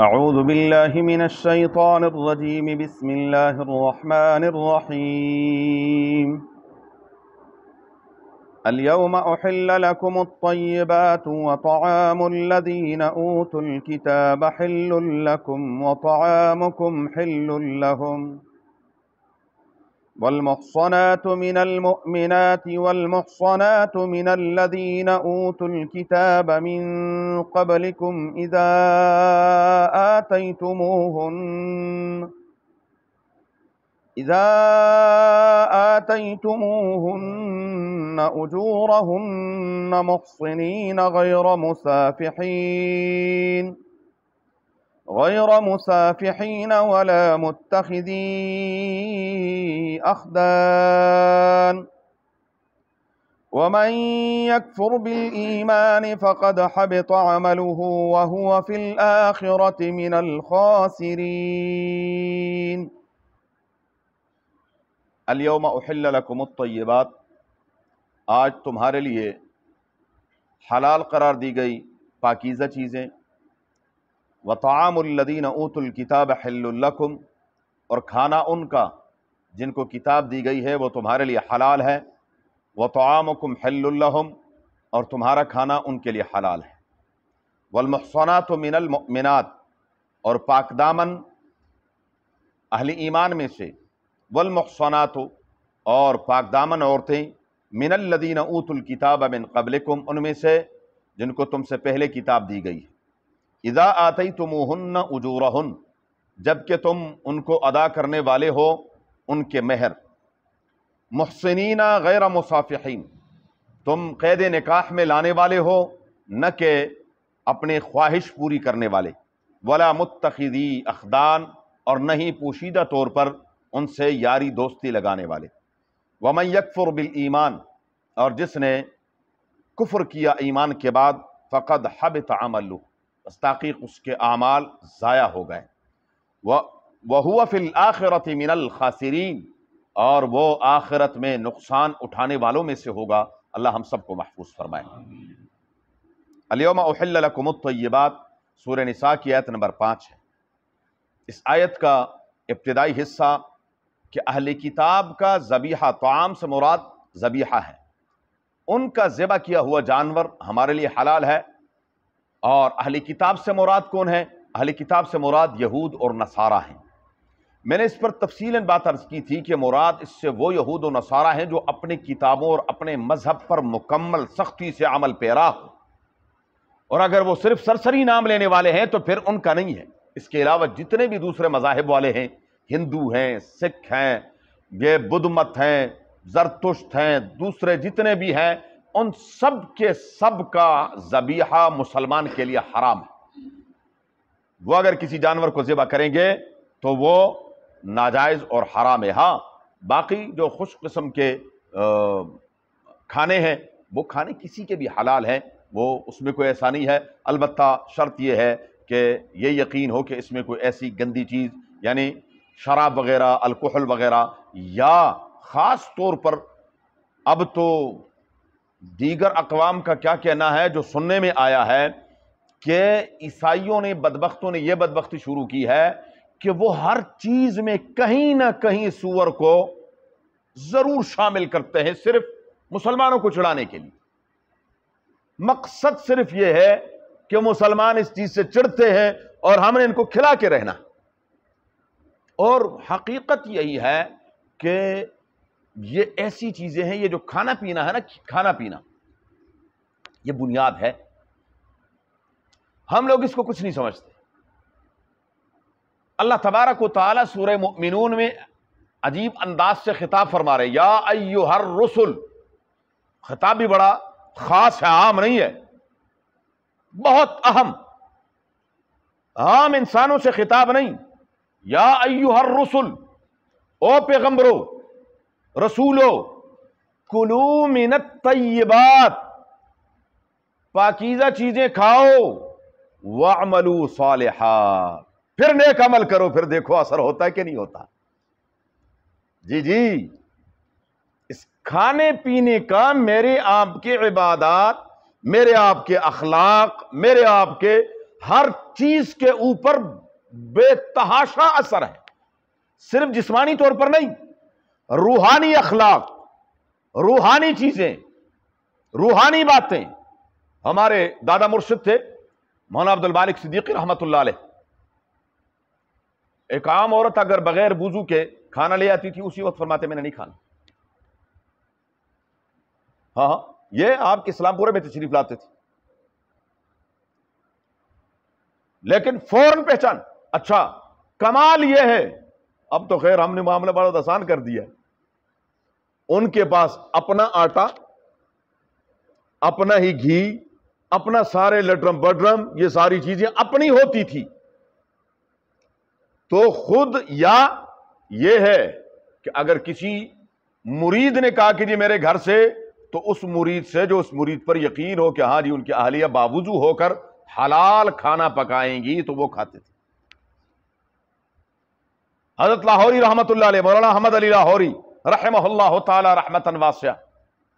أعوذ بالله من الشيطان الرجيم بسم الله الرحمن الرحيم اليوم أحل لكم الطيبات وطعام الذين أوتوا الكتاب حل لكم وطعامكم حل لهم والمحصنات من المؤمنات والمحصنات من الذين أوتوا الكتاب من قبلكم إذا آتيتموهن إذا آتيتموهن أجورهن محصنين غير مسافحين غير مسافحين ولا متخذي أخدان ومن يكفر بالإيمان فقد حبط عمله وهو في الآخرة من الخاسرين اليوم أحل لكم الطيبات آج تمہارے لئے حلال قرار دی گئی پاکیزہ چیزیں و الدین اوت الکتاب حل القم اور کھانا ان کا جن کو کتاب دی گئی ہے وہ تمہارے لیے حلال ہے و تعام کم حل الحم اور تمہارا کھانا ان کے لیے حلال ہے والمحصنات من المؤمنات اور پاک دامن اہل ایمان میں سے والمحصنات اور پاک دامن عورتیں من الدین اوت الکتاب امن قبل ان میں سے جن کو تم سے پہلے کتاب دی گئی ہے ادا آتی تم ہن ہن جب کہ تم ان کو ادا کرنے والے ہو ان کے مہر محسنینہ غیر مصافحین تم قید نکاح میں لانے والے ہو نہ کہ اپنے خواہش پوری کرنے والے ولا متخذی اخدان اور نہ ہی پوشیدہ طور پر ان سے یاری دوستی لگانے والے وم یکفر بال ایمان اور جس نے کفر کیا ایمان کے بعد فقد حب تعامل اس کے اعمال ضائع ہو گئے اور وہ آخرت میں نقصان اٹھانے والوں میں سے ہوگا اللہ ہم سب کو محفوظ فرمائے احل لکم الطیبات سورہ نساء کی آیت نمبر پانچ ہے اس آیت کا ابتدائی حصہ کہ کتاب کا طعام سے مراد زبیحہ ہے ان کا زبا کیا ہوا جانور ہمارے لیے حلال ہے اور اہلی کتاب سے مراد کون ہے اہلی کتاب سے مراد یہود اور نصارہ ہیں میں نے اس پر تفصیل بات عرض کی تھی کہ مراد اس سے وہ یہود و نصارہ ہیں جو اپنی کتابوں اور اپنے مذہب پر مکمل سختی سے عمل پیرا ہو اور اگر وہ صرف سرسری نام لینے والے ہیں تو پھر ان کا نہیں ہے اس کے علاوہ جتنے بھی دوسرے مذاہب والے ہیں ہندو ہیں سکھ ہیں یہ بدھ مت ہیں زرتشت ہیں دوسرے جتنے بھی ہیں ان سب کے سب کا زبیحہ مسلمان کے لیے حرام ہے وہ اگر کسی جانور کو ذبح کریں گے تو وہ ناجائز اور حرام ہے ہاں باقی جو خوش قسم کے کھانے ہیں وہ کھانے کسی کے بھی حلال ہیں وہ اس میں کوئی ایسا نہیں ہے البتہ شرط یہ ہے کہ یہ یقین ہو کہ اس میں کوئی ایسی گندی چیز یعنی شراب وغیرہ الکحل وغیرہ یا خاص طور پر اب تو دیگر اقوام کا کیا کہنا ہے جو سننے میں آیا ہے کہ عیسائیوں نے بدبختوں نے یہ بدبختی شروع کی ہے کہ وہ ہر چیز میں کہیں نہ کہیں سور کو ضرور شامل کرتے ہیں صرف مسلمانوں کو چڑھانے کے لیے مقصد صرف یہ ہے کہ مسلمان اس چیز سے چڑھتے ہیں اور ہم نے ان کو کھلا کے رہنا اور حقیقت یہی ہے کہ یہ ایسی چیزیں ہیں یہ جو کھانا پینا ہے نا کھانا پینا یہ بنیاد ہے ہم لوگ اس کو کچھ نہیں سمجھتے اللہ تبارک کو تعالی سورہ مؤمنون میں عجیب انداز سے خطاب فرما رہے یا ایو ہر رسول خطاب بھی بڑا خاص ہے عام نہیں ہے بہت اہم عام انسانوں سے خطاب نہیں یا ایو ہر رسول او پیغمبرو رسولو کلو منت طیبات پاکیزہ چیزیں کھاؤ وعملو صالحا پھر نیک عمل کرو پھر دیکھو اثر ہوتا ہے کہ نہیں ہوتا جی جی اس کھانے پینے کا میرے آپ کے عبادات میرے آپ کے اخلاق میرے آپ کے ہر چیز کے اوپر بے تحاشا اثر ہے صرف جسمانی طور پر نہیں روحانی اخلاق روحانی چیزیں روحانی باتیں ہمارے دادا مرشد تھے مولانا عبد المالک صدیقی رحمت اللہ علیہ ایک عام عورت اگر بغیر بوزو کے کھانا لے آتی تھی اسی وقت فرماتے میں نے نہیں کھانا ہاں،, ہاں یہ آپ کے اسلام پورے میں تشریف لاتے تھے لیکن فوراً پہچان اچھا کمال یہ ہے اب تو خیر ہم نے معاملہ بڑا آسان کر دیا ہے ان کے پاس اپنا آٹا اپنا ہی گھی اپنا سارے لٹرم بڈرم یہ ساری چیزیں اپنی ہوتی تھی تو خود یا یہ ہے کہ اگر کسی مرید نے کہا کہ جی میرے گھر سے تو اس مرید سے جو اس مرید پر یقین ہو کہ ہاں جی ان کی اہلیہ باوضو ہو کر حلال کھانا پکائیں گی تو وہ کھاتے تھے حضرت لاہوری رحمت اللہ علیہ مولانا احمد علی لاہوری رحمہ اللہ تعالی رحمتن واسعہ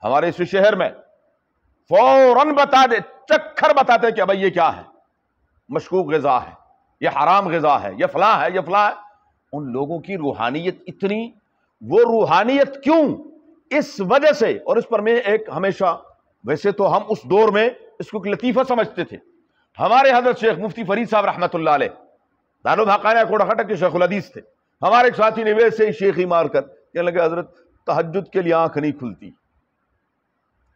ہمارے اس شہر میں فوراں بتا دے چکھر بتاتے کہ اب یہ کیا ہے مشکوک غزہ ہے یہ حرام غزہ ہے یہ فلاں ہے یہ فلاں ہے ان لوگوں کی روحانیت اتنی وہ روحانیت کیوں اس وجہ سے اور اس پر میں ایک ہمیشہ ویسے تو ہم اس دور میں اس کو ایک لطیفہ سمجھتے تھے ہمارے حضرت شیخ مفتی فرید صاحب رحمت اللہ علیہ دانو بھاقانہ کوڑا خٹک کے شیخ العدیس تھے ہمارے ایک ساتھی نے ویسے ہی شیخی مار کر کہنے لگے حضرت تحجد کے لیے آنکھ نہیں کھلتی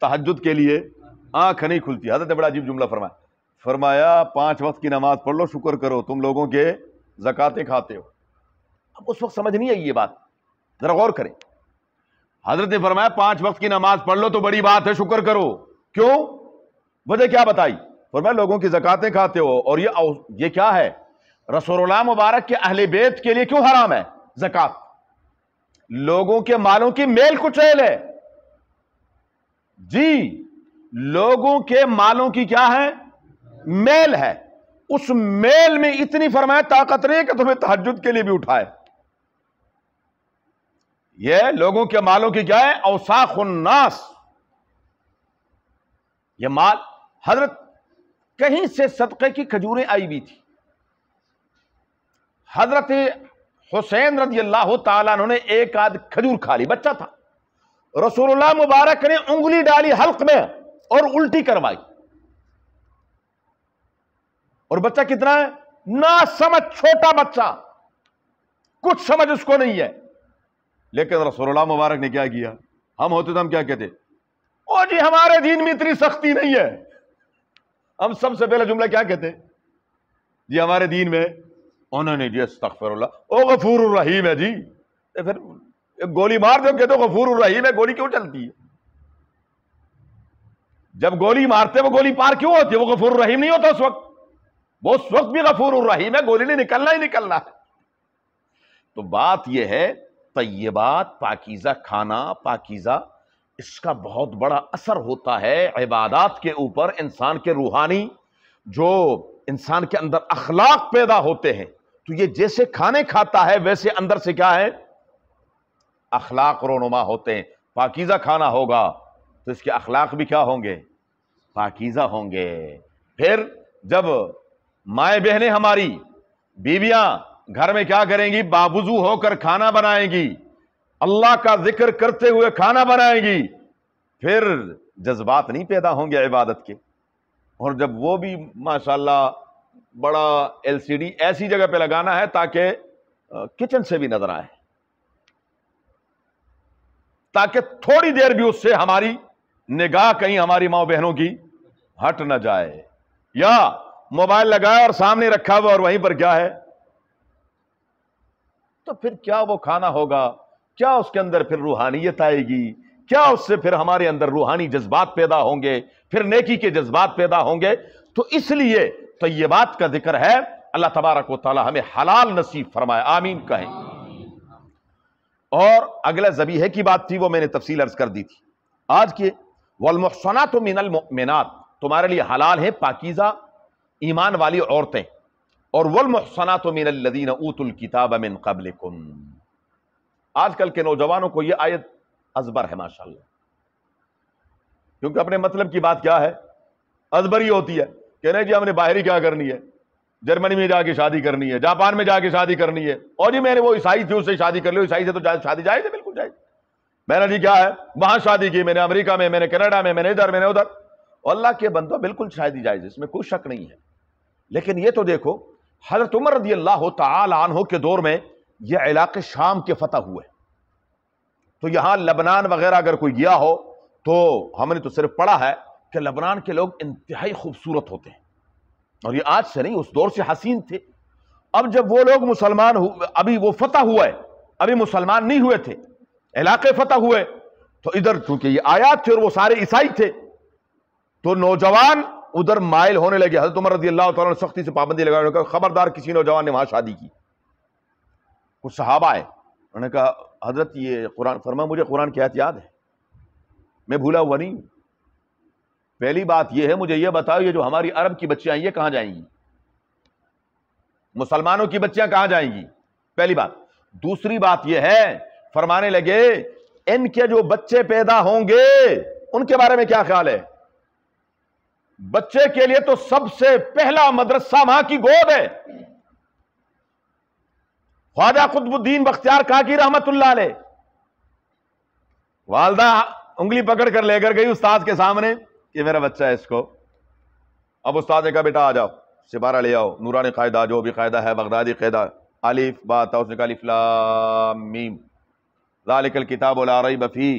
تحجد کے لیے آنکھ نہیں کھلتی حضرت نے بڑا عجیب جملہ فرمایا فرمایا پانچ وقت کی نماز پڑھ لو شکر کرو تم لوگوں کے زکاتے کھاتے ہو اب اس وقت سمجھ نہیں آئی یہ بات ذرا غور کریں حضرت نے فرمایا پانچ وقت کی نماز پڑھ لو تو بڑی بات ہے شکر کرو کیوں وجہ کیا بتائی فرمایا لوگوں کی زکاتے کھاتے ہو اور یہ کیا ہے رسول اللہ مبارک کے اہل بیت کے لیے کیوں حرام ہے زکات لوگوں کے مالوں کی میل کچیل ہے جی لوگوں کے مالوں کی کیا ہے میل ہے اس میل میں اتنی فرمایا طاقت نہیں کہ تمہیں تحجد کے لیے بھی اٹھائے یہ لوگوں کے مالوں کی کیا ہے اوساخ الناس یہ مال حضرت کہیں سے صدقے کی کھجوریں آئی بھی تھی حضرت حسین رضی اللہ تعالیٰ انہوں نے ایک آدھ کھجور کھا لی بچہ تھا رسول اللہ مبارک نے انگلی ڈالی حلق میں اور الٹی کروائی اور بچہ کتنا ہے نا سمجھ چھوٹا بچہ کچھ سمجھ اس کو نہیں ہے لیکن رسول اللہ مبارک نے کیا کیا ہم ہوتے تو ہم کیا کہتے او جی ہمارے دین میں اتنی سختی نہیں ہے ہم سب سے پہلے جملہ کیا کہتے جی ہمارے دین میں انہوں نے جی استغفر اللہ او غفور الرحیم ہے جی پھر گولی مار دو کہ تو غفور الرحیم ہے گولی کیوں چلتی ہے جب گولی مارتے وہ گولی پار کیوں ہوتی ہے وہ غفور الرحیم نہیں ہوتا اس وقت وہ اس وقت بھی غفور الرحیم ہے گولی نہیں نکلنا ہی نکلنا ہے تو بات یہ ہے طیبات پاکیزہ کھانا پاکیزہ اس کا بہت بڑا اثر ہوتا ہے عبادات کے اوپر انسان کے روحانی جو انسان کے اندر اخلاق پیدا ہوتے ہیں تو یہ جیسے کھانے کھاتا ہے ویسے اندر سے کیا ہے اخلاق رونما ہوتے ہیں پاکیزہ کھانا ہوگا تو اس کے اخلاق بھی کیا ہوں گے پاکیزہ ہوں گے پھر جب مائیں بہنیں ہماری بیویاں گھر میں کیا کریں گی بابوزو ہو کر کھانا بنائیں گی اللہ کا ذکر کرتے ہوئے کھانا بنائیں گی پھر جذبات نہیں پیدا ہوں گے عبادت کے اور جب وہ بھی ماشاءاللہ بڑا ایل سی ڈی ایسی جگہ پہ لگانا ہے تاکہ کچن سے بھی نظر آئے تاکہ تھوڑی دیر بھی اس سے ہماری نگاہ کہیں ہماری ماں بہنوں کی ہٹ نہ جائے یا موبائل لگایا اور سامنے رکھا ہوا اور وہیں پر کیا ہے تو پھر کیا وہ کھانا ہوگا کیا اس کے اندر پھر روحانیت آئے گی کیا اس سے پھر ہمارے اندر روحانی جذبات پیدا ہوں گے پھر نیکی کے جذبات پیدا ہوں گے تو اس لیے طیبات کا ذکر ہے اللہ تبارک و تعالی ہمیں حلال نصیب فرمائے آمین کہیں اور اگلا زبیحے کی بات تھی وہ میں نے تفصیل عرض کر دی تھی آج کے والمحصنات من المؤمنات تمہارے لیے حلال ہیں پاکیزہ ایمان والی عورتیں اور الذین اوتوا الدین اوت قبلکم آج کل کے نوجوانوں کو یہ آیت ازبر ہے ماشاءاللہ کیونکہ اپنے مطلب کی بات کیا ہے ازبری ہوتی ہے کہ نا جی ہم نے باہر ہی کیا کرنی ہے جرمنی میں جا کے شادی کرنی ہے جاپان میں جا کے شادی کرنی ہے اور جی میں نے وہ عیسائی تھی اس سے شادی کر لی عیسائی سے تو شادی جائے ہے بالکل جائے میں نے جی کیا ہے وہاں شادی کی میں نے امریکہ میں میں نے کینیڈا میں میں نے ادھر میں نے ادھر اور اللہ کے بندوں بالکل شادی جائز ہے اس میں کوئی شک نہیں ہے لیکن یہ تو دیکھو حضرت عمر رضی اللہ تعالی عنہ کے دور میں یہ علاقے شام کے فتح ہوئے تو یہاں لبنان وغیرہ اگر کوئی گیا ہو تو ہم نے تو صرف پڑھا ہے کہ لبنان کے لوگ انتہائی خوبصورت ہوتے ہیں اور یہ آج سے نہیں اس دور سے حسین تھے اب جب وہ لوگ مسلمان ابھی وہ فتح ہوا ہے ابھی مسلمان نہیں ہوئے تھے علاقے فتح ہوئے تو ادھر چونکہ یہ آیات تھے اور وہ سارے عیسائی تھے تو نوجوان ادھر مائل ہونے لگے حضرت عمر رضی اللہ تعالیٰ نے سختی سے پابندی لگائی خبردار کسی نوجوان نے وہاں شادی کی کچھ صحابہ آئے انہوں نے کہا حضرت یہ قرآن فرما مجھے قرآن کی حیات یاد ہے میں بھولا ہوا نہیں پہلی بات یہ ہے مجھے یہ بتاؤ یہ جو ہماری عرب کی بچیاں کہاں جائیں گی مسلمانوں کی بچیاں کہاں جائیں گی پہلی بات دوسری بات یہ ہے فرمانے لگے ان کے جو بچے پیدا ہوں گے ان کے بارے میں کیا خیال ہے بچے کے لیے تو سب سے پہلا مدرسہ ماں کی گود ہے خواجہ قطب الدین بختیار کا کی رحمت اللہ علیہ والدہ انگلی پکڑ کر لے کر گئی استاد کے سامنے یہ میرا بچہ ہے اس کو اب استاد نے کہا بیٹا آ جاؤ سپارہ لے آؤ نورانی قاعدہ جو بھی قاعدہ ہے بغدادی قاعدہ اس الف لام علیف ذالک الکتاب لا ریب فی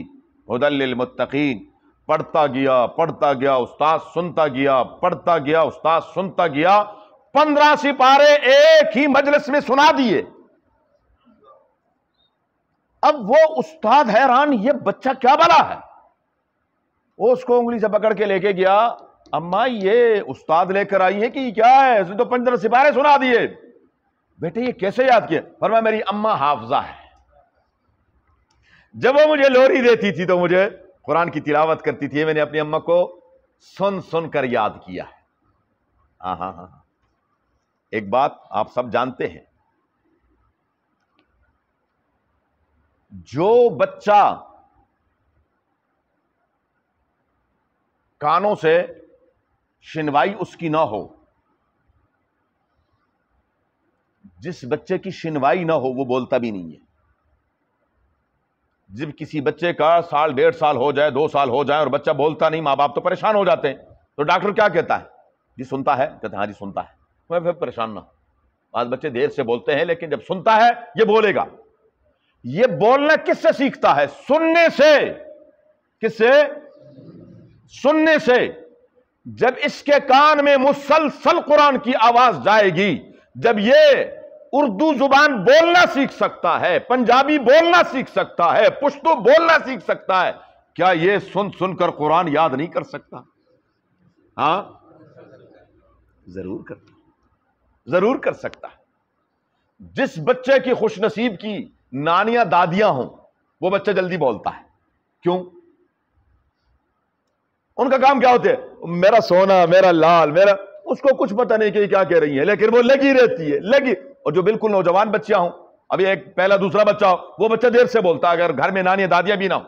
حدل للمتقین پڑھتا گیا پڑھتا گیا استاد سنتا گیا پڑھتا گیا استاد سنتا گیا پندرہ سپارے ایک ہی مجلس میں سنا دیے اب وہ استاد حیران یہ بچہ کیا بلا ہے اس کو انگلی سے پکڑ کے لے کے گیا اما یہ استاد لے کر آئی ہے کہ یہ کیا ہے اس نے تو سپارے سنا دیے بیٹے یہ کیسے یاد کیا فرمایا میری اما حافظہ ہے جب وہ مجھے لوری دیتی تھی تو مجھے قرآن کی تلاوت کرتی تھی میں نے اپنی اما کو سن سن کر یاد کیا ہے ہاں ہاں ہاں ایک بات آپ سب جانتے ہیں جو بچہ کانوں سے شنوائی اس کی نہ ہو جس بچے کی شنوائی نہ ہو وہ بولتا بھی نہیں ہے جب کسی بچے کا سال ڈیڑھ سال ہو جائے دو سال ہو جائے اور بچہ بولتا نہیں ماں باپ تو پریشان ہو جاتے ہیں تو ڈاکٹر کیا کہتا ہے جی سنتا ہے کہتا ہے ہاں جی سنتا ہے میں پھر پریشان نہ بعض آج بچے دیر سے بولتے ہیں لیکن جب سنتا ہے یہ بولے گا یہ بولنا کس سے سیکھتا ہے سننے سے کس سے سننے سے جب اس کے کان میں مسلسل قرآن کی آواز جائے گی جب یہ اردو زبان بولنا سیکھ سکتا ہے پنجابی بولنا سیکھ سکتا ہے پشتو بولنا سیکھ سکتا ہے کیا یہ سن سن کر قرآن یاد نہیں کر سکتا ہاں ضرور کرتا ضرور کر سکتا ہے جس بچے کی خوش نصیب کی نانیاں دادیاں ہوں وہ بچہ جلدی بولتا ہے کیوں ان کا کام کیا ہوتا ہے میرا سونا میرا لال میرا اس کو کچھ پتہ نہیں کہ کیا کہہ رہی ہے لیکن وہ لگی رہتی ہے لگی اور جو بالکل نوجوان بچیاں ہوں ابھی ایک پہلا دوسرا بچہ ہو وہ بچہ دیر سے بولتا ہے اگر گھر میں نانی دادیاں بھی نہ ہو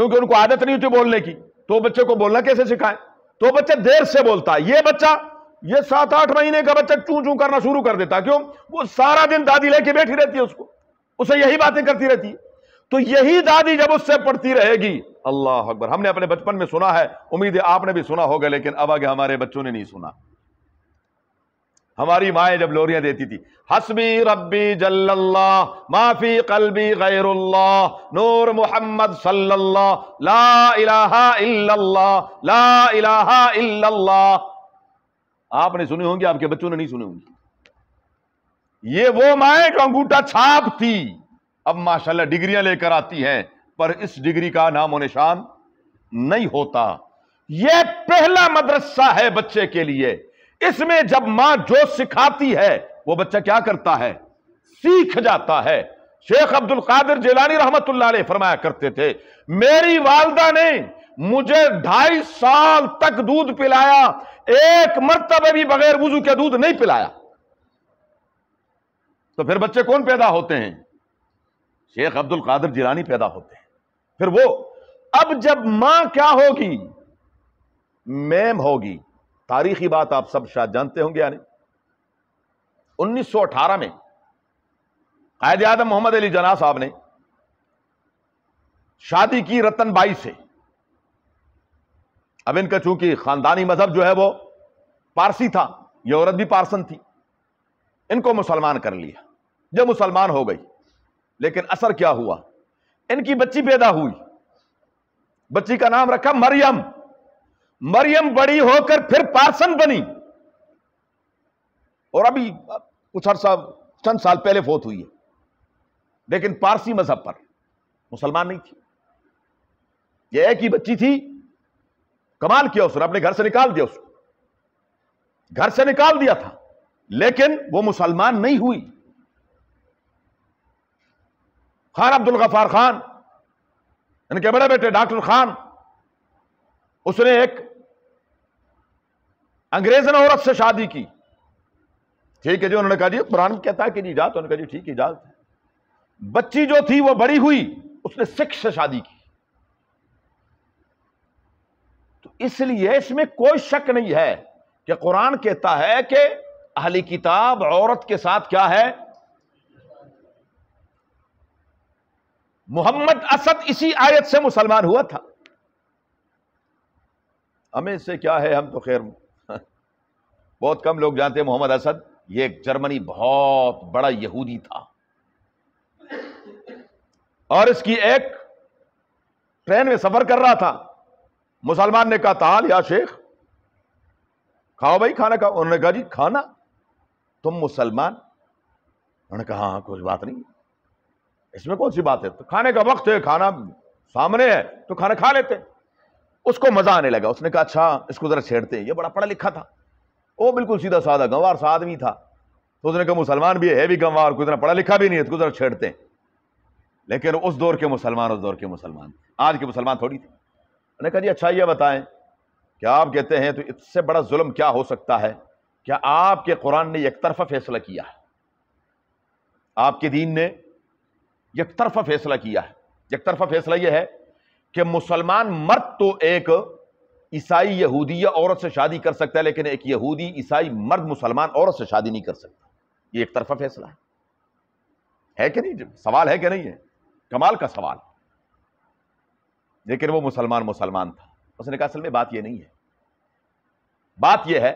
کیونکہ ان کو عادت نہیں ہوتی بولنے کی تو بچے کو بولنا کیسے سکھائیں تو بچہ دیر سے بولتا ہے یہ بچہ یہ سات آٹھ مہینے کا بچہ چون چون کرنا شروع کر دیتا کیوں وہ سارا دن دادی لے کے بیٹھی رہتی ہے اس کو اسے یہی باتیں کرتی رہتی ہے تو یہی دادی جب اس سے پڑتی رہے گی اللہ اکبر ہم نے اپنے بچپن میں سنا ہے امید ہے آپ نے بھی سنا ہوگا لیکن اب آگے ہمارے بچوں نے نہیں سنا ہماری مائیں جب لوریاں دیتی تھی حسبی ربی جل اللہ ما فی قلبی غیر اللہ نور محمد صلی اللہ لا الہ الا اللہ لا الہ الا اللہ آپ نے سنی ہوں گی آپ کے بچوں نے نہیں سنی ہوں گی یہ وہ مائیں جو انگوٹا تھی اب اللہ ڈگریاں لے کر آتی ہیں پر اس ڈگری کا نام و نشان نہیں ہوتا یہ پہلا مدرسہ ہے بچے کے لیے اس میں جب ماں جو سکھاتی ہے وہ بچہ کیا کرتا ہے سیکھ جاتا ہے شیخ جیلانی رحمت اللہ علیہ فرمایا کرتے تھے میری والدہ نے مجھے ڈھائی سال تک دودھ پلایا ایک مرتبہ بھی بغیر وضو کے دودھ نہیں پلایا تو پھر بچے کون پیدا ہوتے ہیں شیخ عبد القادر جیلانی پیدا ہوتے ہیں پھر وہ اب جب ماں کیا ہوگی میم ہوگی تاریخی بات آپ سب شاید جانتے ہوں گے یعنی انیس سو اٹھارہ میں قائد اعظم محمد علی جناح صاحب نے شادی کی رتن بائی سے اب ان کا چونکہ خاندانی مذہب جو ہے وہ پارسی تھا یہ عورت بھی پارسن تھی ان کو مسلمان کر لیا جب مسلمان ہو گئی لیکن اثر کیا ہوا ان کی بچی پیدا ہوئی بچی کا نام رکھا مریم مریم بڑی ہو کر پھر پارسن بنی اور ابھی کچھ عرصہ چند سال پہلے فوت ہوئی ہے لیکن پارسی مذہب پر مسلمان نہیں تھی یہ ایک ہی بچی تھی کمال کیا اس نے اپنے گھر سے نکال دیا اس کو گھر سے نکال دیا تھا لیکن وہ مسلمان نہیں ہوئی عبد الغفار خان ان کے بڑے بیٹے ڈاکٹر خان اس نے ایک انگریز نے عورت سے شادی کی ٹھیک ہے جی انہوں نے کہا جی قرآن کہتا ہے کہ جی, جی، ٹھیک اجازت بچی جو تھی وہ بڑی ہوئی اس نے سکھ سے شادی کی تو اس لیے اس میں کوئی شک نہیں ہے کہ قرآن کہتا ہے کہ اہلی کتاب عورت کے ساتھ کیا ہے محمد اسد اسی آیت سے مسلمان ہوا تھا ہمیں سے کیا ہے ہم تو خیر بہت کم لوگ جانتے ہیں محمد اسد یہ ایک جرمنی بہت بڑا یہودی تھا اور اس کی ایک ٹرین میں سفر کر رہا تھا مسلمان نے کہا تال یا شیخ کھاؤ بھائی کھانا کھاؤ انہوں نے کہا جی کھانا تم مسلمان انہوں نے کہا ہاں کچھ بات نہیں اس میں کون سی بات ہے تو کھانے کا وقت ہے کھانا سامنے ہے تو کھانا کھا لیتے اس کو مزہ آنے لگا اس نے کہا اچھا اس کو ذرا چھیڑتے ہیں یہ بڑا پڑھا لکھا تھا وہ بالکل سیدھا سادہ گنوار سا آدمی تھا تو اس نے کہا مسلمان بھی ہے بھی گنوار اتنا پڑھا لکھا بھی نہیں ہے ذرا چھیڑتے ہیں لیکن اس دور کے مسلمان اس دور کے مسلمان آج کے مسلمان تھوڑی تھے نے کہا جی اچھا یہ بتائیں کہ آپ کہتے ہیں تو اس سے بڑا ظلم کیا ہو سکتا ہے کیا آپ کے قرآن نے ایک طرفہ فیصلہ کیا ہے آپ کے دین نے یک طرفہ فیصلہ کیا ہے یک طرفہ فیصلہ یہ ہے کہ مسلمان مرد تو ایک عیسائی یہودی یا عورت سے شادی کر سکتا ہے لیکن ایک یہودی عیسائی مرد مسلمان عورت سے شادی نہیں کر سکتا یہ ایک طرفہ فیصلہ ہے ہے کہ نہیں سوال ہے کہ نہیں ہے کمال کا سوال لیکن وہ مسلمان مسلمان تھا اس نے کہا اصل میں بات یہ نہیں ہے بات یہ ہے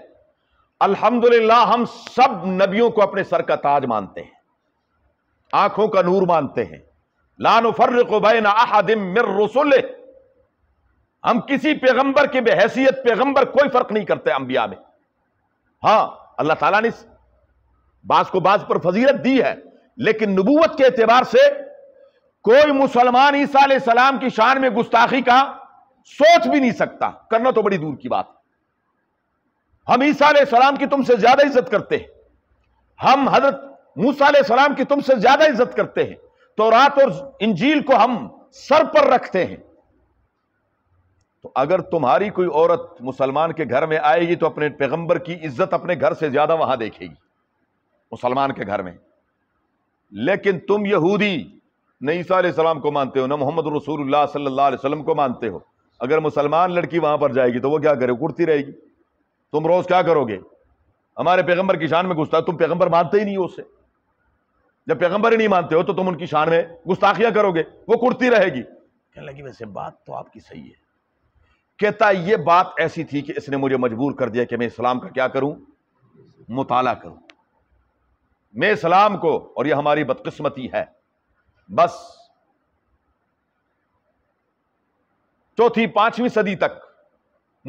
الحمدللہ ہم سب نبیوں کو اپنے سر کا تاج مانتے ہیں آنکھوں کا نور مانتے ہیں لا نفرق بین احد من رسلے ہم کسی پیغمبر کے بے حیثیت پیغمبر کوئی فرق نہیں کرتے انبیاء میں ہاں اللہ تعالیٰ نے بعض کو بعض پر فضیلت دی ہے لیکن نبوت کے اعتبار سے کوئی مسلمان عیسیٰ علیہ السلام کی شان میں گستاخی کا سوچ بھی نہیں سکتا کرنا تو بڑی دور کی بات ہم عیسیٰ علیہ السلام کی تم سے زیادہ عزت کرتے ہیں ہم حضرت موسیٰ علیہ السلام کی تم سے زیادہ عزت کرتے ہیں تورات اور انجیل کو ہم سر پر رکھتے ہیں تو اگر تمہاری کوئی عورت مسلمان کے گھر میں آئے گی تو اپنے پیغمبر کی عزت اپنے گھر سے زیادہ وہاں دیکھے گی مسلمان کے گھر میں لیکن تم یہودی نہ عیسیٰ علیہ السلام کو مانتے ہو نہ محمد رسول اللہ صلی اللہ علیہ وسلم کو مانتے ہو اگر مسلمان لڑکی وہاں پر جائے گی تو وہ کیا کرے گھرتی رہے گی تم روز کیا کرو گے ہمارے پیغمبر کی شان میں گھستا ہے تم پیغمبر مانتے ہی نہیں ہو اسے جب پیغمبر ہی نہیں مانتے ہو تو تم ان کی شان میں گستاخیاں کرو گے وہ کرتی رہے گی کہنے لگی ویسے بات تو آپ کی صحیح ہے کہتا یہ بات ایسی تھی کہ اس نے مجھے مجبور کر دیا کہ میں اسلام کا کیا کروں مطالعہ کروں میں اسلام کو اور یہ ہماری بدقسمتی ہے بس چوتھی پانچویں صدی تک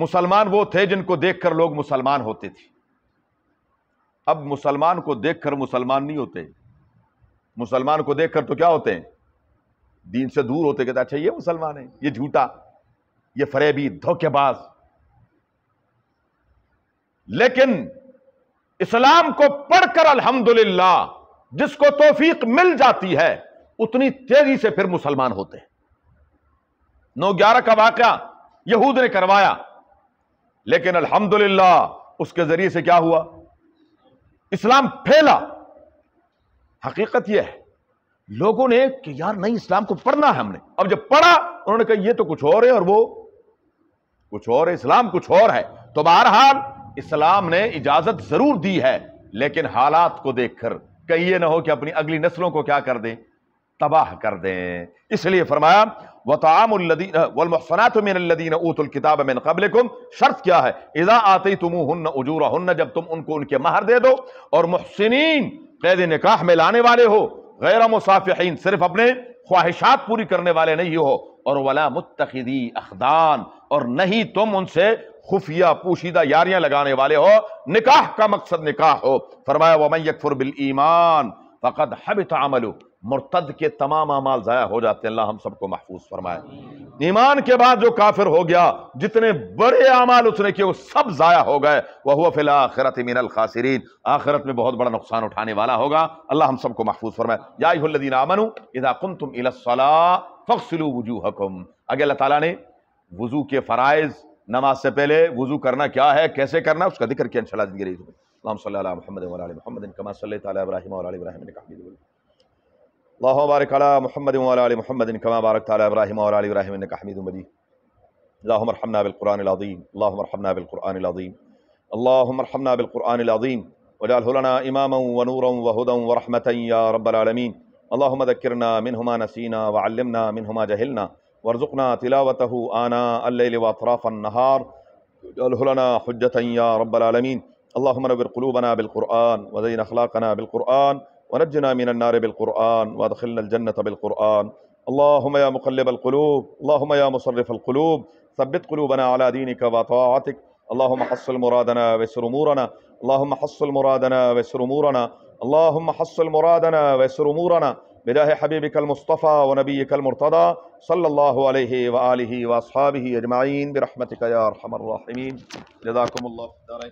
مسلمان وہ تھے جن کو دیکھ کر لوگ مسلمان ہوتے تھے اب مسلمان کو دیکھ کر مسلمان نہیں ہوتے مسلمان کو دیکھ کر تو کیا ہوتے ہیں دین سے دور ہوتے کہتے اچھا یہ مسلمان ہے یہ جھوٹا یہ فریبی دھوکے باز لیکن اسلام کو پڑھ کر الحمدللہ جس کو توفیق مل جاتی ہے اتنی تیزی سے پھر مسلمان ہوتے ہیں نو گیارہ کا واقعہ یہود نے کروایا لیکن الحمدللہ اس کے ذریعے سے کیا ہوا اسلام پھیلا حقیقت یہ ہے لوگوں نے کہ یار نہیں اسلام کو پڑھنا ہے ہم نے اب جب پڑھا انہوں نے کہا یہ تو کچھ اور ہے اور وہ کچھ اور ہے اسلام کچھ اور ہے تو بہرحال اسلام نے اجازت ضرور دی ہے لیکن حالات کو دیکھ کر کہ یہ نہ ہو کہ اپنی اگلی نسلوں کو کیا کر دیں تباہ کر دیں اس لیے فرمایا و من قبل شرط کیا ہے اذا آتی تم جب تم ان کو ان کے مہر دے دو اور محسنین قید نکاح میں لانے والے ہو غیر مصافحین صرف اپنے خواہشات پوری کرنے والے نہیں ہو اور ولا متخذی اخدان اور نہیں تم ان سے خفیہ پوشیدہ یاریاں لگانے والے ہو نکاح کا مقصد نکاح ہو فرمایا وَمَنْ يَكْفُرْ بِالْإِيمَانِ فَقَدْ حَبِتْ عَمَلُ مرتد کے تمام اعمال ضائع ہو جاتے ہیں اللہ ہم سب کو محفوظ فرمائے ایمان کے بعد جو کافر ہو گیا جتنے بڑے اعمال اس نے کیے وہ سب ضائع ہو گئے وہ فی الآخرت من الخاسرین آخرت میں بہت بڑا نقصان اٹھانے والا ہوگا اللہ ہم سب کو محفوظ فرمائے یا ایھا الذین آمنوا اذا قمتم الى الصلاة فاغسلوا وجوہکم اگے اللہ تعالیٰ نے وضو کے فرائض نماز سے پہلے وضو کرنا کیا ہے کیسے کرنا اس کا ذکر کیا انشاءاللہ زندگی رہی اللہ صلی اللہ علیہ محمد و وعلی محمد کما صلی اللہ تعالی ابراہیم و وعلی ابراہیم نے کہا اللہ علی محمد علی محمد کما علی ابراہیم ابراہیم و انکا حمید اللہم اللہم اللہم ارحمنا ارحمنا ارحمنا بالقرآن بالقرآن العظیم العظیم بالکل اللہ بالکل اللہ امام اللہ کرنا نسینہ یا رب العالمین اللہم اللہم ذکرنا منہما منہما نسینا جہلنا وارزقنا تلاوته آناء لنا یا رب العالمین اللہ قلوبنا بالقرآن بالکرآن اخلاقنا بالقرآن ونجنا من النار بالقرآن وادخلنا الجنة بالقرآن اللهم يا مقلب القلوب اللهم يا مصرف القلوب ثبت قلوبنا على دينك وطاعتك اللهم حصل مرادنا ويسر أمورنا اللهم حصل مرادنا ويسر أمورنا اللهم حصل مرادنا ويسر أمورنا بله حبيبك المصطفى ونبيك المرتضى صلى الله عليه وآله وأصحابه أجمعين برحمتك يا أرحم الراحمين جزاكم الله خيرا